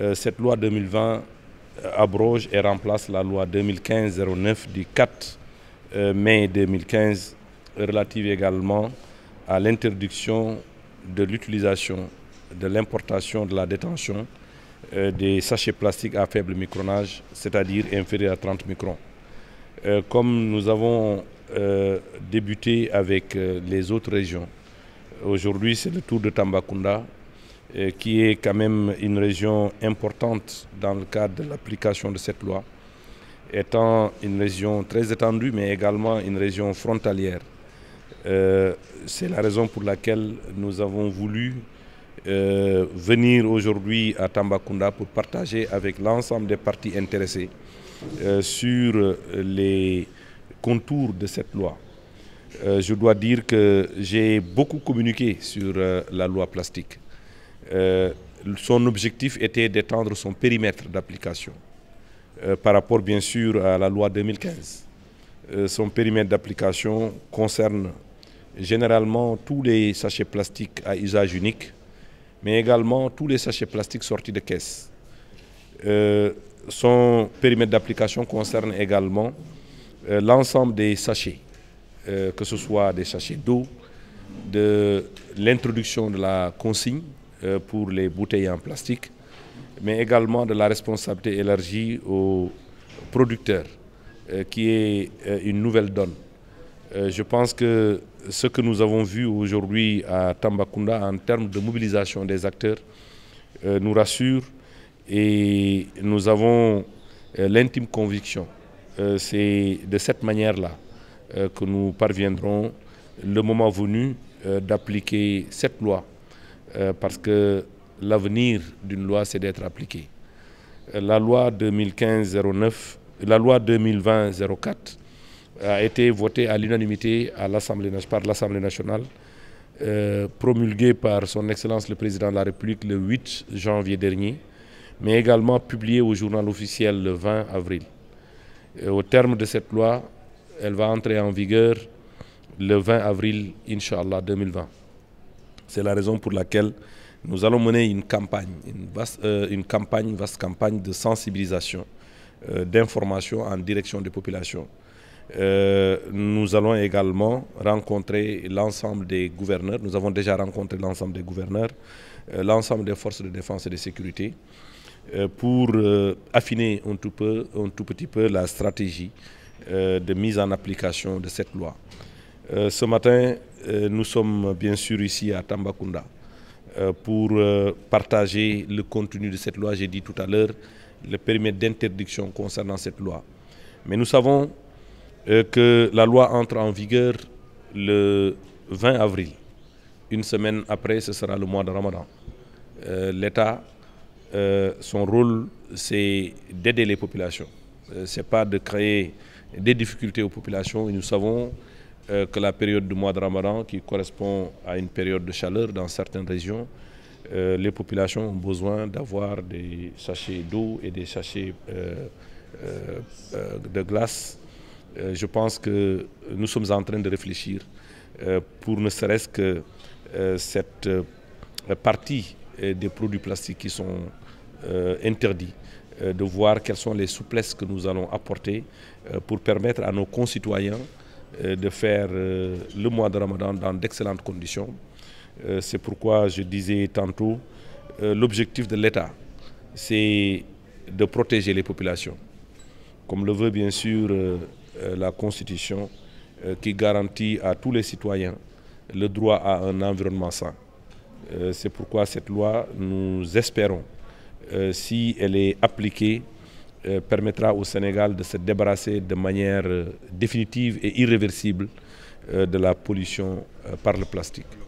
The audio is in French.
Euh, cette loi 2020 euh, abroge et remplace la loi 2015-09 du 4 euh, mai 2015 relative également à l'interdiction de l'utilisation, de l'importation, de la détention des sachets plastiques à faible micronage, c'est-à-dire inférieur à 30 microns. comme nous avons débuté avec les autres régions, aujourd'hui c'est le tour de Tambacounda euh, qui est quand même une région importante dans le cadre de l'application de cette loi, étant une région très étendue, mais également une région frontalière. Euh, c'est la raison pour laquelle nous avons voulu euh, venir aujourd'hui à Tambacounda pour partager avec l'ensemble des parties intéressées sur les contours de cette loi. je dois dire que j'ai beaucoup communiqué sur la loi plastique. Euh, son objectif était d'étendre son périmètre d'application euh, par rapport bien sûr à la loi 2015. Euh, son périmètre d'application concerne généralement tous les sachets plastiques à usage unique, mais également tous les sachets plastiques sortis de caisse. son périmètre d'application concerne également l'ensemble des sachets, que ce soit des sachets d'eau, de l'introduction de la consigne, euh, pour les bouteilles en plastique, mais également de la responsabilité élargie aux producteurs, euh, qui est euh, une nouvelle donne. Je pense que ce que nous avons vu aujourd'hui à Tambacounda en termes de mobilisation des acteurs nous rassure et nous avons l'intime conviction. C'est de cette manière-là que nous parviendrons le moment venu d'appliquer cette loi euh, parce que l'avenir d'une loi, c'est d'être appliquée. Euh, la loi 2015-09, la loi 2020-04 a été votée à l'unanimité par l'Assemblée nationale, euh, promulguée par son Excellence le Président de la République le 8 janvier dernier, mais également publiée au journal officiel le 20 avril. au terme de cette loi, elle va entrer en vigueur le 20 avril, Inch'Allah 2020. C'est la raison pour laquelle nous allons mener une campagne, une vaste, euh, campagne, vaste campagne de sensibilisation, euh, d'information en direction des populations. Euh, nous allons également rencontrer l'ensemble des gouverneurs. Nous avons déjà rencontré l'ensemble des gouverneurs, l'ensemble des forces de défense et de sécurité pour affiner un tout petit peu la stratégie de mise en application de cette loi. Euh, ce matin, euh, nous sommes bien sûr ici à Tambacounda euh, pour partager le contenu de cette loi. J'ai dit tout à l'heure le permis d'interdiction concernant cette loi. Mais nous savons que la loi entre en vigueur le 20 avril. Une semaine après, ce sera le mois de Ramadan. L'État, son rôle, c'est d'aider les populations. c'est pas de créer des difficultés aux populations. nous savons euh, que la période du mois de Ramadan, qui correspond à une période de chaleur dans certaines régions, euh, les populations ont besoin d'avoir des sachets d'eau et des sachets euh, de glace. je pense que nous sommes en train de réfléchir pour ne serait-ce que cette partie des produits plastiques qui sont interdits de voir quelles sont les souplesses que nous allons apporter pour permettre à nos concitoyens euh, de faire euh, le mois de Ramadan dans d'excellentes conditions. Euh, c'est pourquoi je disais tantôt, l'objectif de l'État, c'est de protéger les populations, comme le veut bien sûr la Constitution, qui garantit à tous les citoyens le droit à un environnement sain. C'est pourquoi cette loi, nous espérons, si elle est appliquée, euh, permettra au Sénégal de se débarrasser de manière euh, définitive et irréversible euh, de la pollution par le plastique.